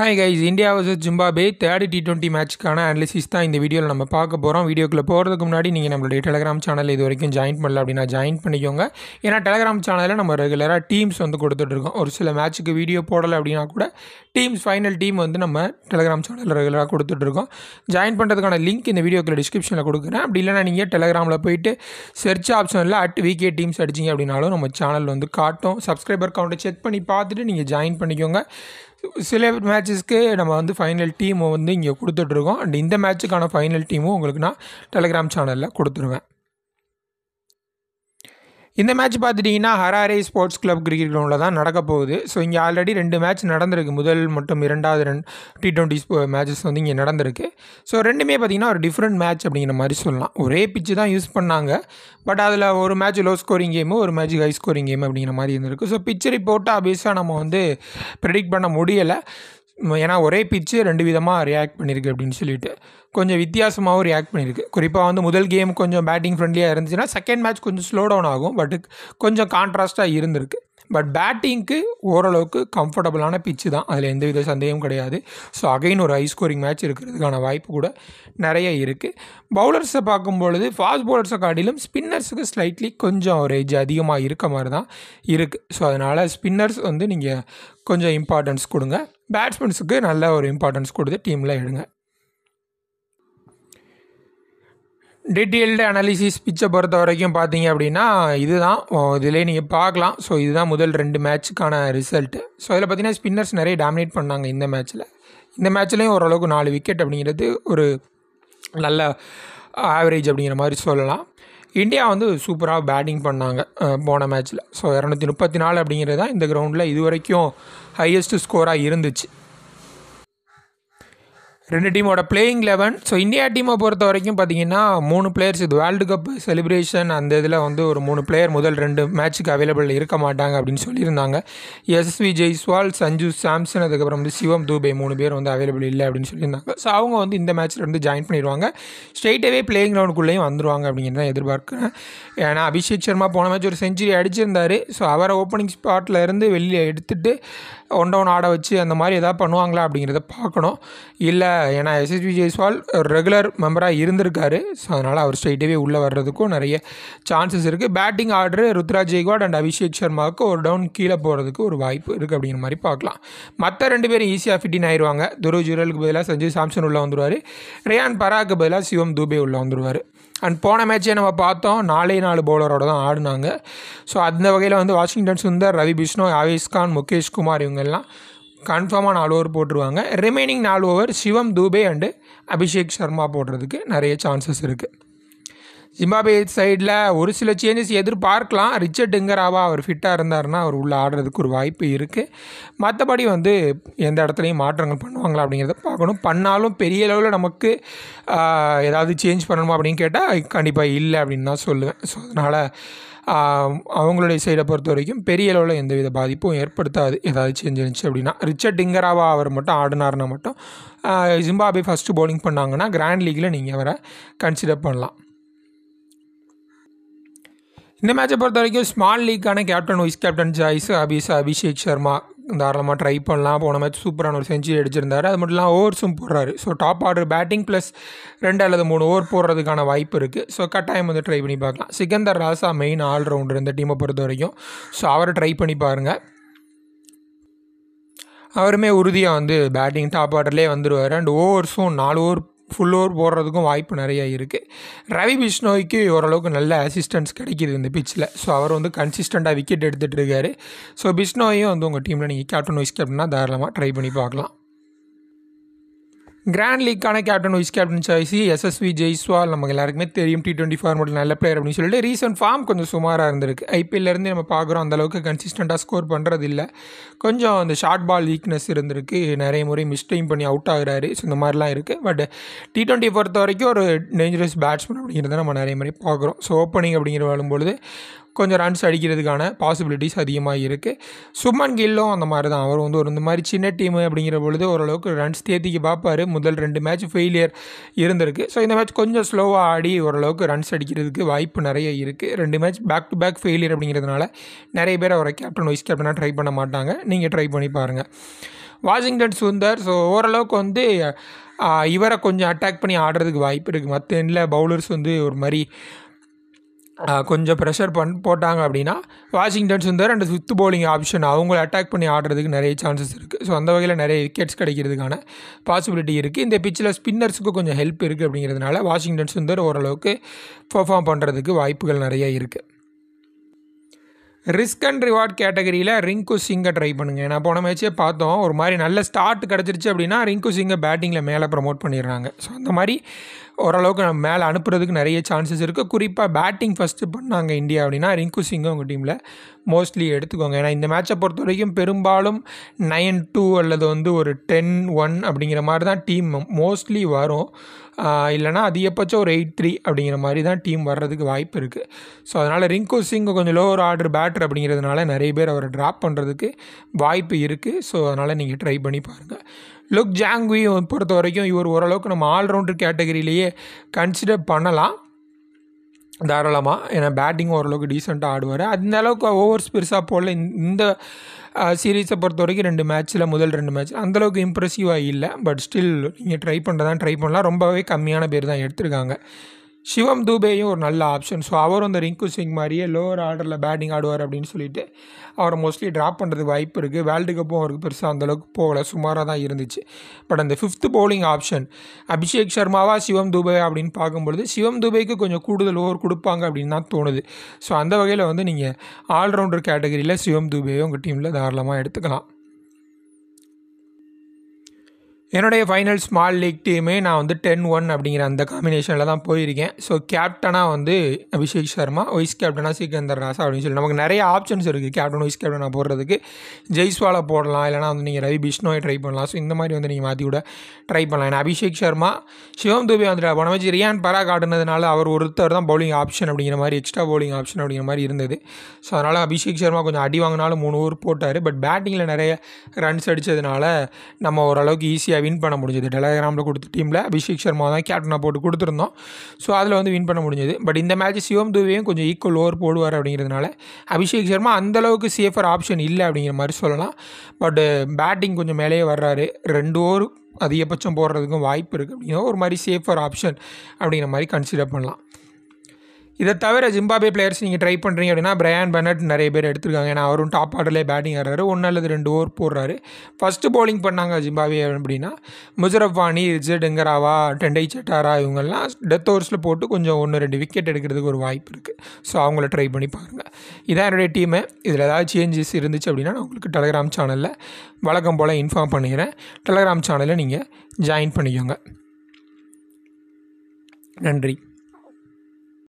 hi guys India versus Zimbabwe third T twenty மேட்ச்க்கான analysis தான் இந்த வீடியோவில் நம்ம பார்க்க போகிறோம் வீடியோக்குள்ளே போகிறதுக்கு முன்னாடி நீங்கள் நம்மளுடைய டெலகிராம் சேனல் இது வரைக்கும் ஜாயின் பண்ணல அப்படின்னா ஜாயின் பண்ணிக்கோங்க ஏன்னா டெலகிராம் சேனலில் நம்ம ரெகுலராக டீம்ஸ் வந்து கொடுத்துட்ருக்கோம் ஒரு சில மேட்ச்சுக்கு வீடியோ போடலை அப்படின்னா கூட டீம்ஸ் ஃபைனல் டீம் வந்து நம்ம டெலகிராம் சேனலில் ரெகுலராக கொடுத்துட்ருக்கோம் ஜாயின் பண்ணுறதுக்கான லிங்க் இந்த வீடியோக்குள்ள டிஸ்கிரிப்ஷனில் கொடுக்குறேன் அப்படி இல்லைனா நீங்கள் டெலகிராமில் போயிட்டு சர்ச் ஆப்ஷனில் அட் விகே டீம்ஸ் அடிச்சிங்க அப்படின்னாலும் நம்ம சேனல் வந்து காட்டும் சப்ஸ்கிரைபர் கவுண்ட்டை செக் பண்ணி பார்த்துட்டு நீங்கள் ஜாயின் பண்ணிக்கோங்க சில மேட்சஸ்க்கு நம்ம வந்து ஃபைனல் டீமை வந்து இங்கே கொடுத்துட்ருக்கோம் அண்ட் இந்த மேட்ச்சுக்கான ஃபைனல் டீமும் உங்களுக்கு நான் டெலிகிராம் சேனலில் கொடுத்துருவேன் இந்த மேட்ச் பார்த்துட்டிங்கன்னா ஹராரே ஸ்போர்ட்ஸ் கிளப் கிரிக்கெட் கிரவுண்டில் தான் நடக்க போகுது ஸோ இங்கே ஆல்ரெடி ரெண்டு மேட்ச் நடந்திருக்கு முதல் மற்றும் இரண்டாவது ரெண்டு டி ட்வெண்ட்டி மேட்சஸ் வந்து இங்கே நடந்திருக்கு ஸோ ரெண்டுமே பார்த்திங்கன்னா ஒரு டிஃப்ரெண்ட் மேட்ச் அப்படிங்கிற மாதிரி சொல்லலாம் ஒரே பிச்சு தான் யூஸ் பண்ணாங்க பட் அதில் ஒரு மேட்ச் லோ ஸ்கோரிங் கேமு ஒரு மேட்ச் ஹை ஸ்கோரிங் கேம் அப்படிங்கிற மாதிரி இருந்திருக்கு ஸோ பிச்சு போட்டால் அபேஸாக நம்ம வந்து ப்ரெடிக்ட் பண்ண முடியலை ஏன்னா ஒரே பிச்சு ரெண்டு விதமாக ரியாக்ட் பண்ணியிருக்கு அப்படின்னு சொல்லிட்டு கொஞ்சம் வித்தியாசமாகவும் ரியாக்ட் பண்ணியிருக்கு குறிப்பாக வந்து முதல் கேம் கொஞ்சம் பேட்டிங் ஃப்ரெண்ட்லியாக இருந்துச்சுன்னா செகண்ட் மேட்ச் கொஞ்சம் ஸ்லோ டவுன் ஆகும் பட் கொஞ்சம் கான்ட்ராஸ்ட்டாக இருந்திருக்கு பட் பேட்டிங்க்கு ஓரளவுக்கு கம்ஃபர்டபுளான பிச்சு தான் அதில் எந்த வித சந்தேகம் கிடையாது ஸோ அகைன் ஒரு ஹை ஸ்கோரிங் மேட்ச் இருக்கிறதுக்கான வாய்ப்பு கூட நிறைய இருக்குது பவுலர்ஸை பார்க்கும்பொழுது ஃபாஸ்ட் பவுலர்ஸை காட்டிலும் ஸ்பின்னர்ஸுக்கு ஸ்லைட்லி கொஞ்சம் ஒரு ஏஜ் அதிகமாக இருக்க மாதிரி தான் இருக்குது ஸோ அதனால் ஸ்பின்னர்ஸ் வந்து நீங்கள் கொஞ்சம் இம்பார்ட்டன்ஸ் கொடுங்க பேட்ஸ்மேன்ஸுக்கு நல்ல ஒரு இம்பார்ட்டன்ஸ் கொடுத்து டீமில் எடுங்க டீட்டெயில்டு அனாலிசிஸ் பிச்சை பொறுத்த வரைக்கும் பார்த்தீங்க அப்படின்னா இதுதான் இதிலே நீங்கள் பார்க்கலாம் ஸோ இதுதான் முதல் ரெண்டு மேட்சுக்கான ரிசல்ட்டு ஸோ இதில் பார்த்தீங்கன்னா ஸ்பின்னர்ஸ் நிறைய டாமினேட் பண்ணாங்க இந்த மேட்ச்சில் இந்த மேட்ச்லேயும் ஓரளவுக்கு நாலு விக்கெட் அப்படிங்கிறது ஒரு நல்ல ஆவரேஜ் அப்படிங்கிற மாதிரி சொல்லலாம் இந்தியா வந்து சூப்பராக பேட்டிங் பண்ணாங்க போன மேட்ச்சில் ஸோ இரநூத்தி முப்பத்தி நாலு அப்படிங்கிறது தான் இந்த கிரவுண்டில் இது வரைக்கும் ஹையஸ்ட்டு ஸ்கோராக இருந்துச்சு ரெண்டு டீமோட பிளேயிங் லெவன் ஸோ இந்தியா டீமை பொறுத்த வரைக்கும் பார்த்தீங்கன்னா மூணு பிளேயர்ஸ் இது வேர்ல்டு கப் செலிப்ரேஷன் அந்த இதில் வந்து ஒரு மூணு பிளேயர் முதல் ரெண்டு மேட்சுக்கு அவைலபிள் இருக்க மாட்டாங்க அப்படின்னு சொல்லியிருந்தாங்க எஸ்வி ஜெய்ஸ்வால் சஞ்சு சாம்சன் அதுக்கப்புறம் வந்து சிவம் தூபே மூணு பேர் வந்து அவைலபிள் இல்லை அப்படின்னு சொல்லியிருந்தாங்க ஸோ அவங்க வந்து இந்த மேட்ச்சில் வந்து ஜாயின் பண்ணிடுவாங்க ஸ்ட்ரெயிட்டாகவே பிளேயிங் கிரவுண்டுக்குள்ளேயும் வந்துடுவாங்க அப்படிங்கிறத எதிர்பார்க்குறேன் ஏன்னா அபிஷேக் சர்மா போன மேட்ச் ஒரு செஞ்சுரி அடிச்சிருந்தார் ஸோ அவரை ஓப்பனிங் ஸ்பாட்டில் இருந்து வெளியே எடுத்துகிட்டு ஒன் டவுன் ஆட வச்சு அந்த மாதிரி எதாவது பண்ணுவாங்களா அப்படிங்கிறத பார்க்கணும் இல்லை ஏன்னா எஸ்எஸ்பி ஜெய்ஸ்வால் ரெகுலர் மெம்பராக இருந்திருக்காரு ஸோ அதனால் அவர் ஸ்ட்ரைட்டாகவே உள்ளே வர்றதுக்கும் நிறைய சான்சஸ் இருக்குது batting order Ruturaj Gaikwad and Abhishek சர்மாவுக்கு ஒரு டவுன் கீழே போகிறதுக்கு ஒரு வாய்ப்பு இருக்குது அப்படிங்கிற மாதிரி பார்க்கலாம் மற்ற ரெண்டு பேரும் ஈஸியாக ஃபிட்டின் ஆயிடுவாங்க துருவ் ஜூரலுக்கு பதிலாக சஞ்சய் சாம்சன் உள்ளே வந்துடுவார் ரேயான் பராக்கு பதிலாக சிவம் தூபே உள்ளே வந்துடுவார் அண்ட் போன மேட்சே நம்ம பார்த்தோம் நாலே நாலு பவுலரோட தான் ஆடினாங்க ஸோ அந்த வகையில் வந்து வாஷிங்டன் சுந்தர் ரவி பிஷ்ணு ஆவேஷ் கான் முகேஷ் குமார் இவங்கெல்லாம் கன்ஃபார்மாக நாலு ஓவர் போட்டுருவாங்க ரிமைனிங் நாலு ஓவர் சிவம் தூபே அண்டு அபிஷேக் சர்மா போடுறதுக்கு நிறைய சான்சஸ் இருக்குது ஜிம்பாபே சைடில் ஒரு சில சேஞ்சஸ் எதிர்பார்க்கலாம் ரிச்சர்ட் டிங்கராவா அவர் ஃபிட்டாக இருந்தார்னா அவர் உள்ளே ஆடுறதுக்கு ஒரு வாய்ப்பு இருக்குது மற்றபடி வந்து எந்த இடத்துலையும் மாற்றங்கள் பண்ணுவாங்களா அப்படிங்கிறத பார்க்கணும் பண்ணாலும் பெரிய லெவலில் நமக்கு ஏதாவது சேஞ்ச் பண்ணணுமா அப்படின்னு கேட்டால் கண்டிப்பாக இல்லை அப்படின்னு தான் சொல்லுவேன் ஸோ அதனால் அவங்களுடைய சைடை பொறுத்த வரைக்கும் பெரிய அளவில் எந்தவித பாதிப்பும் ஏற்படுத்தாது ஏதாவது சேஞ்ச் இருந்துச்சு அப்படின்னா ரிச்சர்ட் டிங்கராவா அவர் மட்டும் ஆடினார்னா மட்டும் ஜிம்பாபே ஃபஸ்ட்டு பவுலிங் பண்ணாங்கன்னா கிராண்ட் லீக்கில் நீங்கள் அவரை கன்சிடர் பண்ணலாம் இந்த மேட்சை பொறுத்த வரைக்கும் ஸ்மால் லீக்கான கேப்டன் வைஸ் கேப்டன் ஜாய்ஸ் அபிஷா அபிஷேக் சர்மா தாராளமாக ட்ரை பண்ணலாம் போன மேட்ச் சூப்பரான ஒரு செஞ்சுரி அடிச்சிருந்தார் அது மட்டும் இல்லாமல் ஓவர்ஸும் போடுறாரு so top order batting plus ரெண்டு அல்லது மூணு ஓவர் போடுறதுக்கான வாய்ப்பு இருக்குது ஸோ கட்டாயம் வந்து ட்ரை பண்ணி பார்க்கலாம் சிகந்தர் ராசா மெயின் ஆல்ரவுண்டர் இந்த டீமை பொறுத்த வரைக்கும் ஸோ அவரை ட்ரை பண்ணி பாருங்கள் அவருமே உறுதியாக வந்து பேட்டிங் டாப் ஆர்டர்லேயே வந்துடுவார் அண்ட் ஓவர்ஸும் நாலு ஓவர் ஃபுல் ஓவர் போடுறதுக்கும் வாய்ப்பு நிறையா இருக்குது ரவி பிஷ்ணோய்க்கு ஓரளவுக்கு நல்ல அசிஸ்டன்ஸ் கிடைக்கிது இந்த பிச்சில் ஸோ அவர் வந்து கன்சிஸ்டண்ட்டாக விக்கெட் எடுத்துகிட்டு இருக்காரு ஸோ பிஷ்ணோயும் வந்து உங்கள் டீமில் நீங்கள் கேப்டன் வைஸ் கேப்டனாக தாராளமாக ட்ரை பண்ணி பார்க்கலாம் கிராண்ட் லீக்கான கேப்டன் வைஸ் கேப்டன் சாய்ஸி எஸ்எஸ்வி ஜெய்ஸ்வால் நமக்கு எல்லாருக்குமே தெரியும் டி டுவெண்ட்டி ஃபார்மெட்டில் நல்ல பிளேயர் அப்படின்னு சொல்லிட்டு ரீசெண்ட் ஃபார்ம் கொஞ்சம் சுமாராக இருந்திருக்கு ஐபிஎல்லேருந்து நம்ம பார்க்குறோம் அந்தளவுக்கு கன்சிஸ்டண்டாக ஸ்கோர் பண்ணுறது இல்லை கொஞ்சம் அந்த ஷார்ட் பால் வீக்னஸ் இருந்திருக்கு நிறைய முறை மிஸ்டைம் பண்ணி அவுட் ஆகுறாரு ஸோ இந்த மாதிரிலாம் இருக்குது பட் டி டுவெண்ட்டி பொறுத்த வரைக்கும் ஒரு டேஞ்சரஸ் பேட்ஸ்மேன் அப்படிங்கிறத நம்ம நிறைய முறை பார்க்குறோம் ஸோ ஓப்பனிங் அப்படிங்கிற வரும்பொழுது கொஞ்சம் ரன்ஸ் அடிக்கிறதுக்கான பாசிபிலிட்டிஸ் அதிகமாக இருக்குது சுமன் கில்லும் அந்த மாதிரி தான் அவர் வந்து ஒரு இந்த மாதிரி சின்ன டீம் அப்படிங்கிற பொழுது ஓரளவுக்கு ரன்ஸ் தேத்திக்கு பார்ப்பார் முதல் ரெண்டு மேட்ச் ஃபெயிலியர் இருந்திருக்கு ஸோ இந்த மேட்ச் கொஞ்சம் ஸ்லோவாக ஆடி ஓரளவுக்கு ரன்ஸ் அடிக்கிறதுக்கு வாய்ப்பு நிறைய இருக்குது ரெண்டு match back to back failure அப்படிங்கிறதுனால நிறைய பேர் அவரை கேப்டன் வைஸ் கேப்டனாக ட்ரை பண்ண மாட்டாங்க நீங்கள் ட்ரை பண்ணி பாருங்கள் வாஷிங்டன் சுந்தர் ஸோ ஓரளவுக்கு வந்து இவரை கொஞ்சம் அட்டாக் பண்ணி ஆடுறதுக்கு வாய்ப்பு இருக்குது மற்ற எண்ணில் பவுலர்ஸ் வந்து ஒரு மாதிரி கொஞ்சம் ப்ரெஷர் பண் போட்டாங்க அப்படின்னா Washington Sundar and fifth bowling option அவங்கள அட்டாக் பண்ணி ஆடுறதுக்கு நிறைய சான்சஸ் இருக்குது ஸோ அந்த வகையில் நிறைய விக்கெட்ஸ் கிடைக்கிறதுக்கான பாசிபிலிட்டி இருக்குது இந்த பிச்சில் ஸ்பின்னர்ஸுக்கு கொஞ்சம் ஹெல்ப் இருக்குது அப்படிங்கிறதுனால வாஷிங்டன் சுந்தர் ஓரளவுக்கு பர்ஃபார்ம் பண்ணுறதுக்கு வாய்ப்புகள் நிறைய இருக்குது ரிஸ்க் அண்ட் ரிவார்ட் கேட்டகரியில் ரிங்கு சிங்கை ட்ரை பண்ணுங்கள் ஏன்னா போன மேட்ச்சே பார்த்தோம் ஒரு மாதிரி நல்ல ஸ்டார்ட் கிடச்சிருச்சு அப்படின்னா ரிங்கு சிங்கை பேட்டிங்கில் மேலே ப்ரமோட் பண்ணிடுறாங்க ஸோ அந்த மாதிரி ஓரளவுக்கு நம்ம மேலே அனுப்புறதுக்கு நிறைய சான்சஸ் இருக்குது குறிப்பாக பேட்டிங் ஃபஸ்ட்டு பண்ணாங்க இந்தியா அப்படின்னா ரிங்கு சிங்கும் உங்கள் டீமில் மோஸ்ட்லி எடுத்துக்கோங்க ஏன்னா இந்த மேட்சை பொறுத்த வரைக்கும் பெரும்பாலும் நைன் டூ அல்லது வந்து ஒரு டென் ஒன் அப்படிங்கிற மாதிரி தான் டீம் மோஸ்ட்லி வரும் இல்லைனா அதிகபட்சம் ஒரு எயிட் த்ரீ அப்படிங்கிற மாதிரி தான் டீம் வர்றதுக்கு வாய்ப்பு இருக்குது ஸோ அதனால் ரிங்கு சிங்கு கொஞ்சம் லோவர் ஆர்டர் பேட்டர் அப்படிங்கிறதுனால நிறைய பேர் அவரை ட்ராப் பண்ணுறதுக்கு வாய்ப்பு இருக்குது ஸோ அதனால் நீங்கள் ட்ரை பண்ணி பாருங்கள் லுக் ஜாங்வி பொறுத்த வரைக்கும் இவர் ஓரளவுக்கு நம்ம ஆல்ரவுண்டர் கேட்டகரியிலேயே கன்சிடர் பண்ணலாம் தாராளமாக ஏன்னா பேட்டிங் ஓரளவுக்கு டீசெண்டாக ஆடுவார் அந்த அளவுக்கு ஓவர்ஸ் பெருசாக போடல இந்த சீரீஸை பொறுத்த வரைக்கும் ரெண்டு மேட்ச்சில் முதல் ரெண்டு மேட்ச் அந்தளவுக்கு இம்ப்ரெசிவாக இல்லை பட் ஸ்டில் நீங்கள் ட்ரை பண்ணுறதான் ட்ரை பண்ணலாம் ரொம்பவே கம்மியான பேர் தான் எடுத்திருக்காங்க சிவம் தூபேயும் ஒரு நல்ல ஆப்ஷன் ஸோ அவரும் அந்த ரிங்கு சிங் மாதிரியே லோவர் ஆர்டரில் பேட்டிங் ஆடுவார் அப்படின்னு சொல்லிட்டு அவர் மோஸ்ட்லி ட்ராப் பண்ணுறதுக்கு வாய்ப்பு இருக்குது வேர்ல்டு கப்பும் அவருக்கு பெருசாக அந்தளவுக்கு போகலை சுமாராக தான் இருந்துச்சு பட் அந்த ஃபிஃப்த் போலிங் ஆப்ஷன் அபிஷேக் சர்மாவா சிவம் தூபே அப்படின்னு பார்க்கும்பொழுது சிவம் தூபேக்கு கொஞ்சம் கூடுதல் ஓவர் கொடுப்பாங்க அப்படின்னு தான் தோணுது ஸோ அந்த வகையில் வந்து நீங்கள் ஆல்ரவுண்டர் கேட்டகரியில் சிவம் தூபேயை உங்கள் டீமில் தாராளமாக எடுத்துக்கலாம் என்னுடைய ஃபைனல் ஸ்மால் லீக் டீமே நான் வந்து டென் ஒன் அப்படிங்கிற அந்த காம்பினேஷனில் தான் போயிருக்கேன் ஸோ கேப்டனாக வந்து அபிஷேக் சர்மா வைஸ் கேப்டனாக சிக்கந்தர் ராசா அப்படின்னு சொல்லி நமக்கு நிறைய ஆப்ஷன்ஸ் இருக்குது கேப்டன் வைஸ் கேப்டனாக போடுறதுக்கு ஜெய்ஸ்வாலை போடலாம் இல்லைனா வந்து நீங்கள் ரவி பிஷ்ணோவை ட்ரை பண்ணலாம் ஸோ இந்த மாதிரி வந்து நீங்கள் மாற்றி கூட ட்ரை பண்ணலாம் ஏன்னா அபிஷேக் சர்மா சிவம் தூபி வந்துட்டு போன வச்சு ரியான் பராக் காட்டுனதுனால அவர் ஒருத்தர் தான் பவுலிங் ஆப்ஷன் அப்படிங்கிற மாதிரி எக்ஸ்ட்ரா பவுலிங் ஆப்ஷன் அப்படிங்கிற மாதிரி இருந்தது ஸோ அதனால் அபிஷேக் சர்மா கொஞ்சம் அடி வாங்கினாலும் மூணு ஊர் போட்டார் பட் பேட்டிங்கில் நிறைய ரன்ஸ் அடித்ததுனால நம்ம ஓரளவுக்கு ஈஸியாக ஈஸியாக வின் பண்ண முடிஞ்சது டெலகிராமில் கொடுத்த டீமில் அபிஷேக் சர்மா தான் கேப்டனாக போட்டு கொடுத்துருந்தோம் ஸோ அதில் வந்து வின் பண்ண முடிஞ்சது பட் இந்த மேட்ச் சிவம் தூவியும் கொஞ்சம் ஈக்குவல் ஓவர் போடுவார் அப்படிங்கிறதுனால அபிஷேக் சர்மா அந்தளவுக்கு சேஃபர் ஆப்ஷன் இல்லை அப்படிங்கிற மாதிரி சொல்லலாம் பட் பேட்டிங் கொஞ்சம் மேலேயே வர்றாரு ரெண்டு ஓவர் அதிகபட்சம் போடுறதுக்கும் வாய்ப்பு இருக்குது அப்படிங்கிற ஒரு மாதிரி சேஃபர் ஆப்ஷன் அப்படிங்கிற மாதிரி கன்சிடர் பண்ணலாம் இதை தவிர ஜிம்பாபே பிளேயர்ஸ் நீங்கள் ட்ரை பண்ணுறீங்க அப்படின்னா பிரயான் பெனட் நிறைய பேர் எடுத்திருக்காங்க ஏன்னா அவரும் டாப் ஆர்டர்லேயே பேட்டிங் ஆடுறாரு ஒன்று அல்லது ரெண்டு ஓவர் போடுறாரு ஃபஸ்ட்டு போலிங் பண்ணாங்க ஜிம்பாபே அப்படின்னா முஜரஃபானி ரிஜிட் டெங்கராவா டெண்டை சட்டாரா இவங்கெல்லாம் டெத் ஓவர்ஸில் போட்டு கொஞ்சம் ஒன்று ரெண்டு விக்கெட் எடுக்கிறதுக்கு ஒரு வாய்ப்பு இருக்குது ஸோ அவங்கள ட்ரை பண்ணி பாருங்க இதான் என்னுடைய டீமு இதில் ஏதாவது சேஞ்சஸ் இருந்துச்சு அப்படின்னா நான் உங்களுக்கு டெலகிராம் சேனலில் வழக்கம் போல் இன்ஃபார்ம் பண்ணிக்கிறேன் டெலகிராம் சேனலில் நீங்கள் ஜாயின் பண்ணிக்கோங்க நன்றி